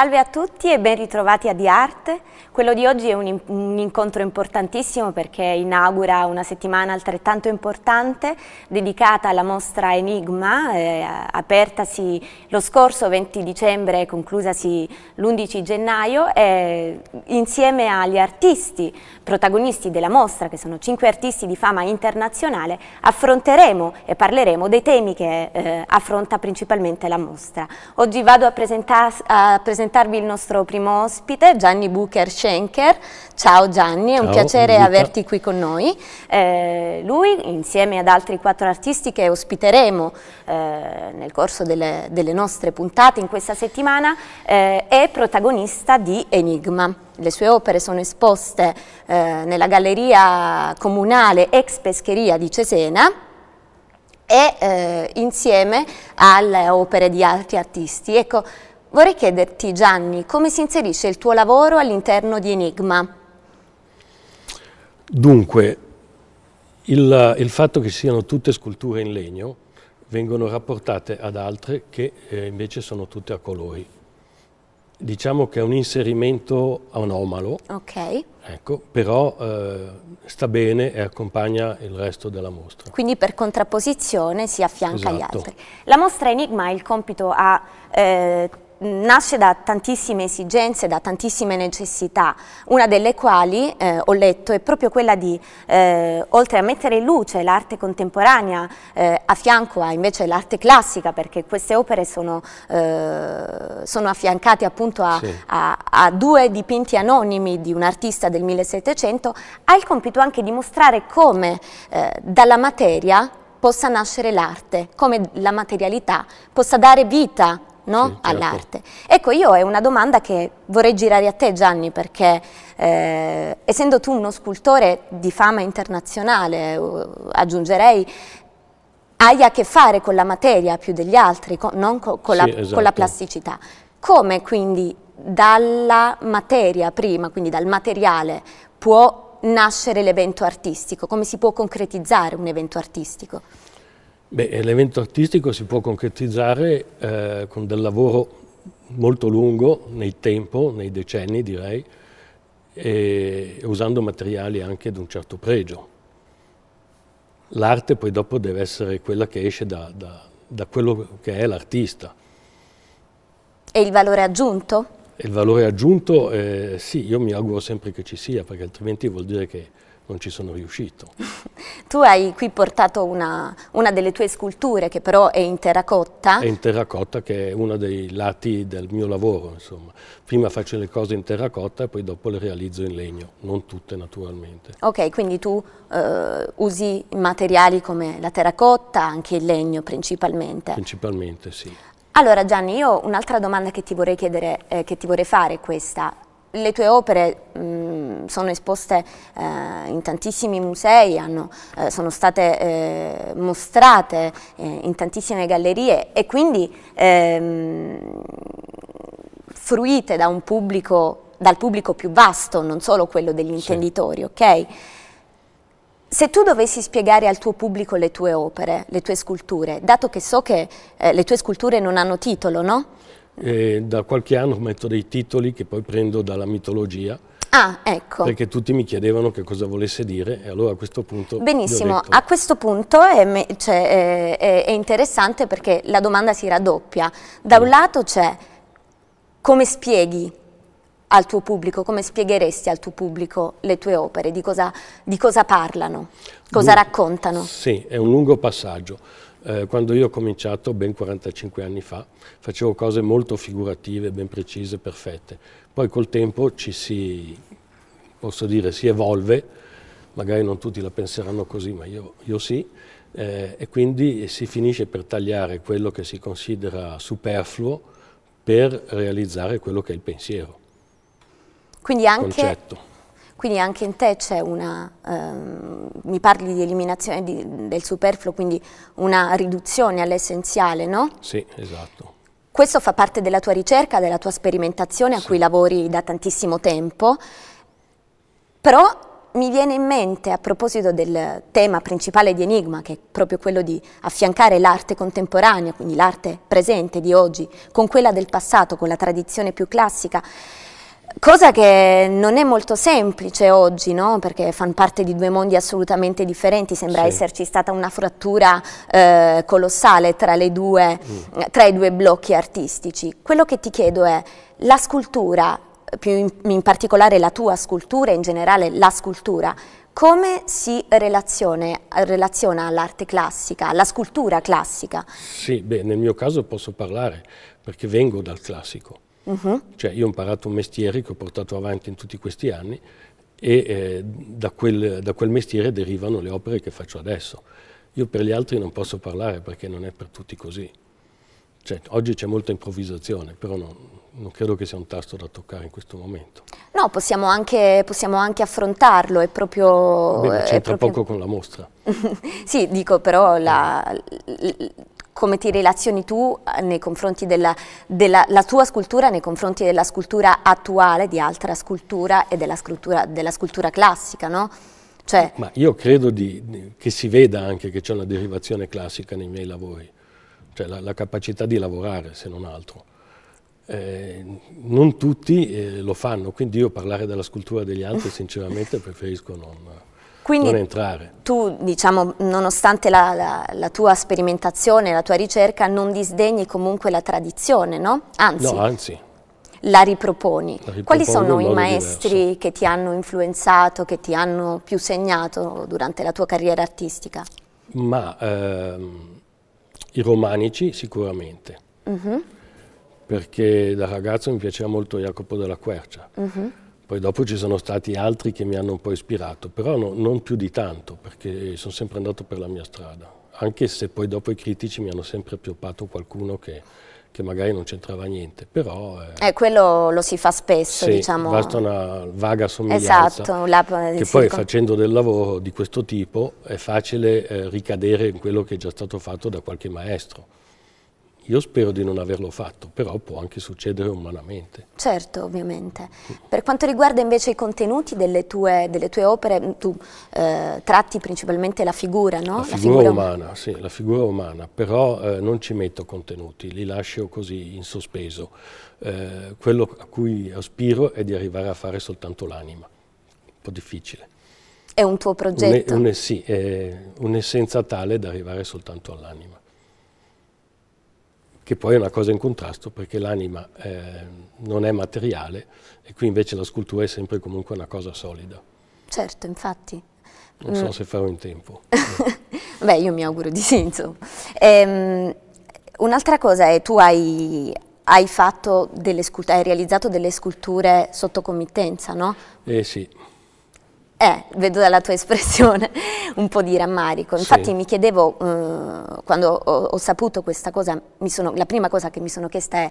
Salve a tutti e ben ritrovati a Di Arte. Quello di oggi è un, un, incontro importantissimo perché inaugura una settimana altrettanto importante dedicata alla mostra Enigma, eh, apertasi lo scorso 20 dicembre e conclusasi l'11 gennaio, eh, insieme agli artisti protagonisti della mostra, che sono cinque artisti di fama internazionale, affronteremo e parleremo dei temi che eh, affronta principalmente la mostra. Oggi vado a, a presentare presentarvi il nostro primo ospite, Gianni Bucher Schenker. Ciao Gianni, è Ciao, un piacere Luca. averti qui con noi. Eh, lui, insieme ad altri quattro artisti che ospiteremo eh, nel corso delle, delle, nostre puntate in questa settimana, eh, è protagonista di Enigma. Le sue opere sono esposte eh, nella galleria comunale ex pescheria di Cesena e eh, insieme alle opere di altri artisti. Ecco, Vorrei chiederti, Gianni, come si inserisce il tuo lavoro all'interno di Enigma? Dunque, il, il, fatto che siano tutte sculture in legno vengono rapportate ad altre che eh, invece sono tutte a colori. Diciamo che è un inserimento anomalo, okay. ecco, però eh, sta bene e accompagna il resto della mostra. Quindi per contrapposizione si affianca esatto. agli altri. La mostra Enigma ha il compito a... Eh, nasce da tantissime esigenze, da tantissime necessità, una delle quali, eh, ho letto, è proprio quella di, eh, oltre a mettere in luce l'arte contemporanea eh, a fianco a invece l'arte classica, perché queste opere sono, eh, sono affiancate appunto a, sì. a, a, due dipinti anonimi di un artista del 1700, ha il compito anche di mostrare come eh, dalla materia possa nascere l'arte, come la materialità possa dare vita no? sì, certo. all'arte. Ecco, io è una domanda che vorrei girare a te Gianni, perché eh, essendo tu uno scultore di fama internazionale, eh, aggiungerei, hai a che fare con la materia più degli altri, con, non co con, sì, la, esatto. con la plasticità. Come quindi dalla materia prima, quindi dal materiale, può nascere l'evento artistico? Come si può concretizzare un evento artistico? l'evento artistico si può concretizzare eh, con del lavoro molto lungo nel tempo, nei decenni direi, e usando materiali anche di un certo pregio. L'arte poi dopo deve essere quella che esce da, da, da quello che è l'artista. E il valore aggiunto? Il valore aggiunto, eh, sì, io mi auguro sempre che ci sia, perché altrimenti vuol dire che non ci sono riuscito. tu hai qui portato una, una, delle tue sculture che però è in terracotta. È in terracotta che è uno dei lati del mio lavoro, insomma. Prima faccio le cose in terracotta e poi dopo le realizzo in legno, non tutte naturalmente. Ok, quindi tu eh, usi materiali come la terracotta, anche il legno principalmente. Principalmente, sì. Allora Gianni, io un'altra domanda che ti vorrei chiedere, eh, che ti vorrei fare è questa le tue opere mh, mm, sono esposte eh, in tantissimi musei, hanno, eh, sono state eh, mostrate eh, in tantissime gallerie e quindi ehm, fruite da pubblico, dal pubblico più vasto, non solo quello degli intenditori, sì. ok? Se tu dovessi spiegare al tuo pubblico le tue opere, le tue sculture, dato che so che eh, le tue sculture non hanno titolo, no? E da qualche anno metto dei titoli che poi prendo dalla mitologia. Ah, ecco. Perché tutti mi chiedevano che cosa volesse dire e allora a questo punto... Benissimo, detto... a questo punto è, cioè, è, è, interessante perché la domanda si raddoppia. Da un mm. lato c'è come spieghi al tuo pubblico, come spiegheresti al tuo pubblico le tue opere, di cosa, di cosa parlano, cosa Dun raccontano? Sì, è un lungo passaggio eh, quando io ho cominciato ben 45 anni fa, facevo cose molto figurative, ben precise, perfette. Poi col tempo ci si, posso dire, si evolve, magari non tutti la penseranno così, ma io, io sì, eh, e quindi si finisce per tagliare quello che si considera superfluo per realizzare quello che è il pensiero. Quindi anche... Concetto quindi anche in te c'è una, ehm, mi parli di eliminazione di, del superfluo, quindi una riduzione all'essenziale, no? Sì, esatto. Questo fa parte della tua ricerca, della tua sperimentazione a sì. cui lavori da tantissimo tempo, però mi viene in mente a proposito del tema principale di Enigma, che è proprio quello di affiancare l'arte contemporanea, quindi l'arte presente di oggi, con quella del passato, con la tradizione più classica, Cosa che non è molto semplice oggi, no? perché fanno parte di due mondi assolutamente differenti, sembra sì. esserci stata una frattura eh, colossale tra, due, mm. tra i due blocchi artistici. Quello che ti chiedo è, la scultura, più in, in particolare la tua scultura, in generale la scultura, come si relaziona all'arte classica, alla scultura classica? Sì, beh, nel mio caso posso parlare, perché vengo dal classico. Uh mm-hmm. -huh. Cioè io ho imparato un mestiere che ho portato avanti in tutti questi anni e eh, da, quel, da quel mestiere derivano le opere che faccio adesso. Io per gli altri non posso parlare perché non è per tutti così. Cioè, oggi c'è molta improvvisazione, però non, non credo che sia un tasto da toccare in questo momento. No, possiamo anche, possiamo anche affrontarlo, è proprio... c'entra proprio... poco con la mostra. sì, dico però la, come ti relazioni tu eh, nei confronti della, della tua scultura, nei confronti della scultura attuale, di altra scultura e della scultura, della scultura classica, no? Cioè... Ma io credo di, che si veda anche che c'è una derivazione classica nei miei lavori, cioè la, la capacità di lavorare se non altro. Eh, non tutti eh, lo fanno, quindi io parlare della scultura degli altri sinceramente preferisco non... Quindi non entrare. tu, diciamo, nonostante la, la, la, tua sperimentazione, la tua ricerca, non disdegni comunque la tradizione, no? Anzi, no, anzi. La, riproponi. la Quali sono i maestri diverso. che ti hanno influenzato, che ti hanno più segnato durante la tua carriera artistica? Ma ehm, i romanici sicuramente, uh mm-hmm. -huh. perché da ragazzo mi piaceva molto Jacopo della Quercia. Uh mm-hmm. -huh poi dopo ci sono stati altri che mi hanno un po' ispirato, però no, non più di tanto, perché sono sempre andato per la mia strada. Anche se poi dopo i critici mi hanno sempre pioppato qualcuno che, che magari non c'entrava niente, però... Eh, eh, quello lo si fa spesso, sì, diciamo. basta una vaga somiglianza. Esatto. La, eh, che poi facendo del lavoro di questo tipo è facile eh, ricadere in quello che è già stato fatto da qualche maestro. Io spero di non averlo fatto, però può anche succedere umanamente. Certo, ovviamente. Per quanto riguarda invece i contenuti delle tue, delle tue opere, tu eh, tratti principalmente la figura, no? La figura, la figura umana, um sì, la figura umana, però eh, non ci metto contenuti, li lascio così in sospeso. Eh, quello a cui aspiro è di arrivare a fare soltanto l'anima, un po' difficile. È un tuo progetto? Un, un, sì, è un'essenza tale da arrivare soltanto all'anima che poi è una cosa in contrasto perché l'anima eh, non è materiale e qui invece la scultura è sempre comunque una cosa solida. Certo, infatti. Non so mm. se farò in tempo. Beh, io mi auguro di sì, ehm, Un'altra cosa è, tu hai, hai, delle hai realizzato delle sculture sotto committenza, no? Eh sì, eh, vedo dalla tua espressione un po' di rammarico. Infatti sì. mi chiedevo, eh, quando ho, ho, saputo questa cosa, sono, la prima cosa che mi sono chiesta è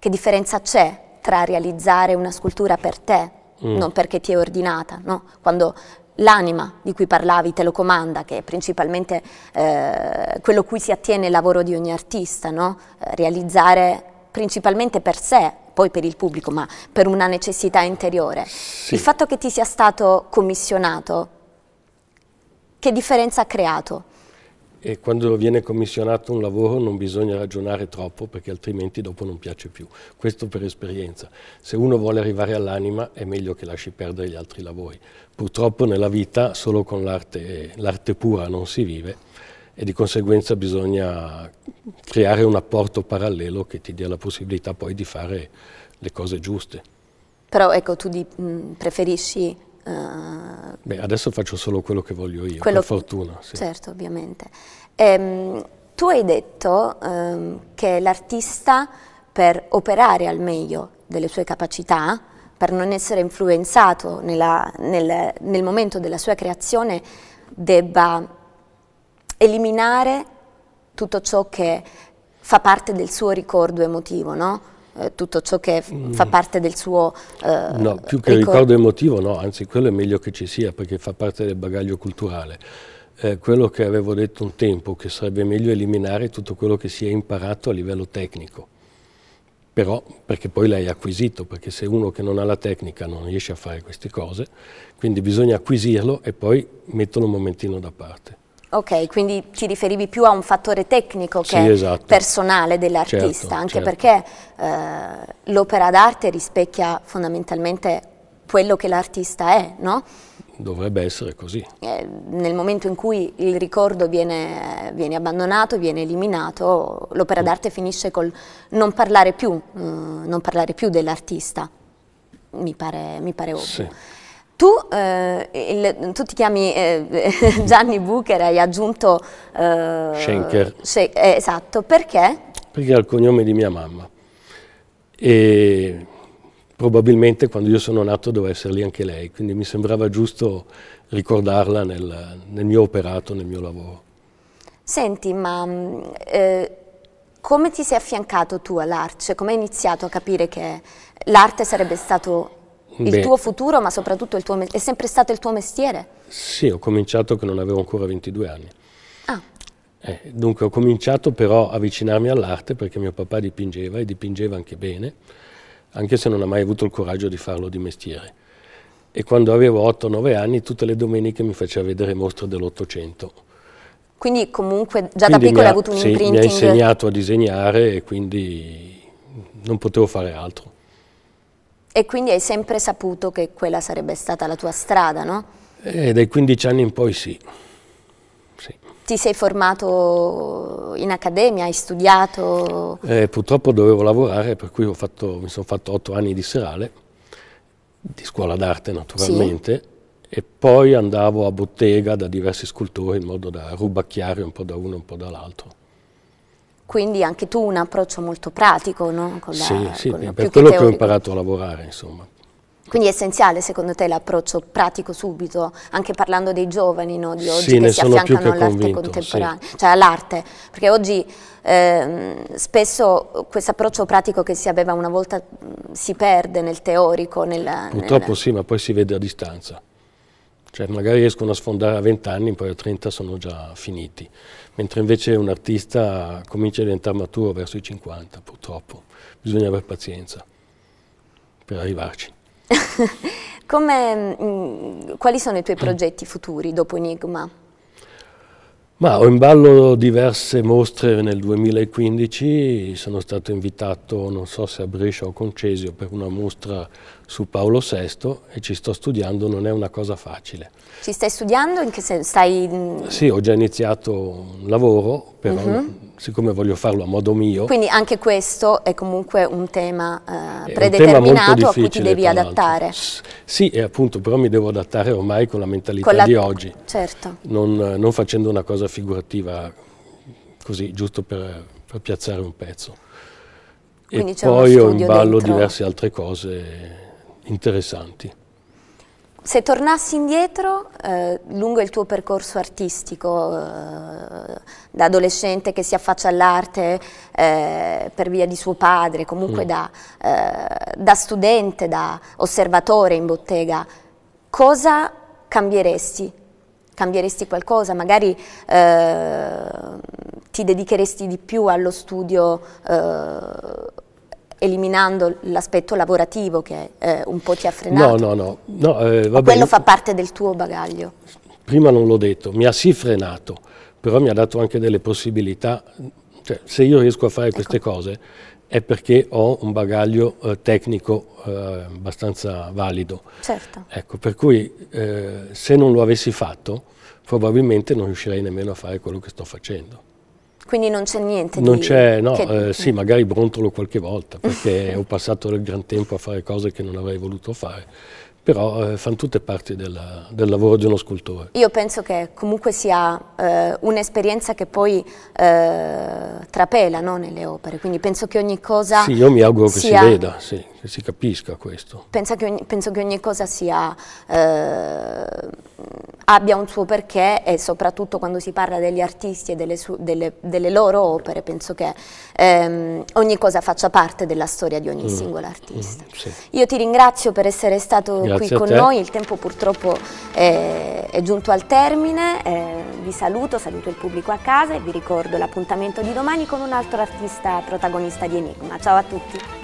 che differenza c'è tra realizzare una scultura per te, mm. non perché ti è ordinata, no? Quando l'anima di cui parlavi te lo comanda, che è principalmente eh, quello cui si attiene il lavoro di ogni artista, no? Eh, realizzare principalmente per sé poi per il pubblico, ma per una necessità interiore. Sì. Il fatto che ti sia stato commissionato, che differenza ha creato? E quando viene commissionato un lavoro non bisogna ragionare troppo perché altrimenti dopo non piace più. Questo per esperienza. Se uno vuole arrivare all'anima è meglio che lasci perdere gli altri lavori. Purtroppo nella vita solo con l'arte pura non si vive e di conseguenza bisogna creare un apporto parallelo che ti dia la possibilità poi di fare le cose giuste. Però ecco, tu di, mh, preferisci... Uh, Beh, adesso faccio solo quello che voglio io, per fortuna. Sì. Certo, ovviamente. Ehm, tu hai detto ehm, che l'artista per operare al meglio delle sue capacità, per non essere influenzato nella, nel, nel momento della sua creazione, debba eliminare tutto ciò che fa parte del suo ricordo emotivo, no? eh, tutto ciò che mm. fa parte del suo... Eh, no, più che ricordo, ricordo emotivo no, anzi quello è meglio che ci sia perché fa parte del bagaglio culturale. Eh, quello che avevo detto un tempo, che sarebbe meglio eliminare tutto quello che si è imparato a livello tecnico, però perché poi l'hai acquisito, perché se uno che non ha la tecnica non riesce a fare queste cose, quindi bisogna acquisirlo e poi metterlo un momentino da parte. Ok, quindi ti riferivi più a un fattore tecnico che sì, esatto. personale dell'artista, certo, anche certo. perché eh, l'opera d'arte rispecchia fondamentalmente quello che l'artista è, no? Dovrebbe essere così. Eh, nel momento in cui il ricordo viene, viene abbandonato, viene eliminato, l'opera mm. d'arte finisce col non parlare più, eh, più dell'artista, mi pare, mi pare ovvio. Sì. Tu, eh, il, tu, ti chiami eh, Gianni Bucher, hai aggiunto... Eh, Schenker. Se, eh, esatto, perché? Perché era il cognome di mia mamma e probabilmente quando io sono nato doveva essere lì anche lei, quindi mi sembrava giusto ricordarla nel, nel mio operato, nel mio lavoro. Senti, ma eh, come ti sei affiancato tu all'arte? Cioè, come hai iniziato a capire che l'arte sarebbe stato il Beh. tuo futuro, ma soprattutto il tuo mestiere. È sempre stato il tuo mestiere? Sì, ho cominciato che non avevo ancora 22 anni. Ah. Eh, dunque ho cominciato però a avvicinarmi all'arte perché mio papà dipingeva e dipingeva anche bene, anche se non ha mai avuto il coraggio di farlo di mestiere. E quando avevo 8-9 anni tutte le domeniche mi faceva vedere mostre dell'Ottocento. Quindi comunque già quindi da piccola ha, hai avuto un sì, imprinting? mi ha insegnato a disegnare e quindi non potevo fare altro. E quindi hai sempre saputo che quella sarebbe stata la tua strada, no? Eh, dai 15 anni in poi sì. sì. Ti sei formato in accademia, hai studiato? Eh, purtroppo dovevo lavorare, per cui fatto, mi sono fatto 8 anni di serale, di scuola d'arte naturalmente, sì. e poi andavo a bottega da diversi scultori in modo da rubacchiare un po' da uno e un po' dall'altro. Quindi anche tu un approccio molto pratico, no? Con la, sì, sì con per, quello che, che ho imparato a lavorare, insomma. Quindi è essenziale secondo te l'approccio pratico subito, anche parlando dei giovani no, di oggi sì, che si affiancano all'arte contemporanea, sì. cioè all'arte, perché oggi eh, spesso questo approccio pratico che si aveva una volta mm, si perde nel teorico. Nel, Purtroppo nel... sì, ma poi si vede a distanza. Cioè magari riescono a sfondare a 20 anni, poi a 30 sono già finiti. Mentre invece un artista comincia a diventare maturo verso i 50, purtroppo. Bisogna avere pazienza per arrivarci. Come, mh, mm, quali sono i tuoi progetti futuri dopo Enigma? Ma ho in ballo diverse mostre nel 2015, sono stato invitato, non so se a Brescia o con Cesio, per una mostra su Paolo VI e ci sto studiando, non è una cosa facile. Ci stai studiando? In che senso? Stai... Sì, ho già iniziato un lavoro, però mhm. uh -huh siccome voglio farlo a modo mio. Quindi anche questo è comunque un tema eh, predeterminato un tema a cui ti devi adattare. Sì, e appunto, però mi devo adattare ormai con la mentalità con la... di oggi. Certo. Non, non, facendo una cosa figurativa così, giusto per, per piazzare un pezzo. Quindi e poi ho in ballo dentro. diverse altre cose interessanti. Se tornassi indietro, eh, lungo il tuo percorso artistico, eh, da adolescente che si affaccia all'arte eh, per via di suo padre, comunque mm. da, eh, da, studente, da osservatore in bottega, cosa cambieresti? Cambieresti qualcosa? Magari eh, ti dedicheresti di più allo studio eh, eliminando l'aspetto lavorativo che eh, un po' ti ha frenato. No, no, no. no eh, quello fa parte del tuo bagaglio. Prima non l'ho detto, mi ha sì frenato, però mi ha dato anche delle possibilità. Cioè, se io riesco a fare ecco. queste cose è perché ho un bagaglio eh, tecnico eh, abbastanza valido. Certo. Ecco, per cui eh, se non lo avessi fatto probabilmente non riuscirei nemmeno a fare quello che sto facendo. Quindi non c'è niente non di... Non c'è, no, che... eh, sì, mm. magari brontolo qualche volta, perché ho passato del gran tempo a fare cose che non avrei voluto fare però eh, fanno tutte parti della, del lavoro di uno scultore. Io penso che comunque sia eh, un'esperienza che poi eh, trapela no, nelle opere, quindi penso che ogni cosa Sì, io mi auguro che sia... si veda, sì, che si capisca questo. Penso che ogni, penso che ogni cosa sia, eh, abbia un suo perché e soprattutto quando si parla degli artisti e delle, su, delle, delle loro opere, penso che ehm, ogni cosa faccia parte della storia di ogni mm. singolo artista. Mm, sì. Io ti ringrazio per essere stato... Grazie Grazie qui con noi, il tempo purtroppo eh, è giunto al termine, eh, vi saluto, saluto il pubblico a casa e vi ricordo l'appuntamento di domani con un altro artista protagonista di Enigma. Ciao a tutti!